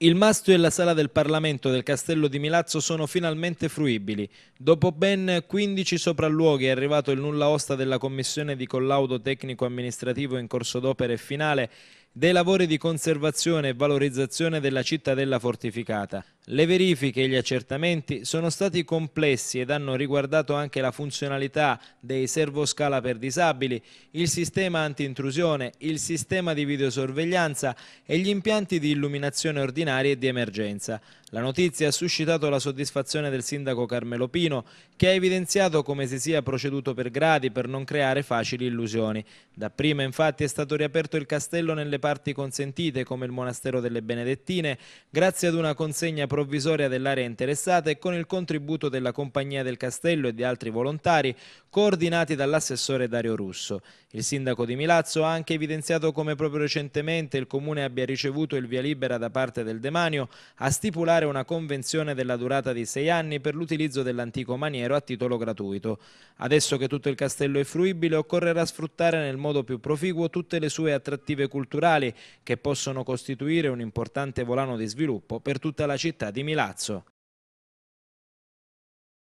Il masto e la sala del Parlamento del Castello di Milazzo sono finalmente fruibili. Dopo ben 15 sopralluoghi è arrivato il nulla osta della Commissione di collaudo tecnico-amministrativo in corso d'opera e finale dei lavori di conservazione e valorizzazione della cittadella fortificata. Le verifiche e gli accertamenti sono stati complessi ed hanno riguardato anche la funzionalità dei servoscala per disabili, il sistema antiintrusione, il sistema di videosorveglianza e gli impianti di illuminazione ordinaria e di emergenza. La notizia ha suscitato la soddisfazione del sindaco Carmelo Pino, che ha evidenziato come si sia proceduto per gradi per non creare facili illusioni. Dapprima infatti è stato riaperto il castello nelle parti consentite, come il monastero delle Benedettine, grazie ad una consegna provvisoria dell'area interessata e con il contributo della Compagnia del Castello e di altri volontari coordinati dall'assessore Dario Russo. Il sindaco di Milazzo ha anche evidenziato come proprio recentemente il comune abbia ricevuto il via libera da parte del demanio a stipulare una convenzione della durata di sei anni per l'utilizzo dell'antico maniero a titolo gratuito. Adesso che tutto il castello è fruibile occorrerà sfruttare nel modo più proficuo tutte le sue attrattive culturali che possono costituire un importante volano di sviluppo per tutta la città di Milazzo.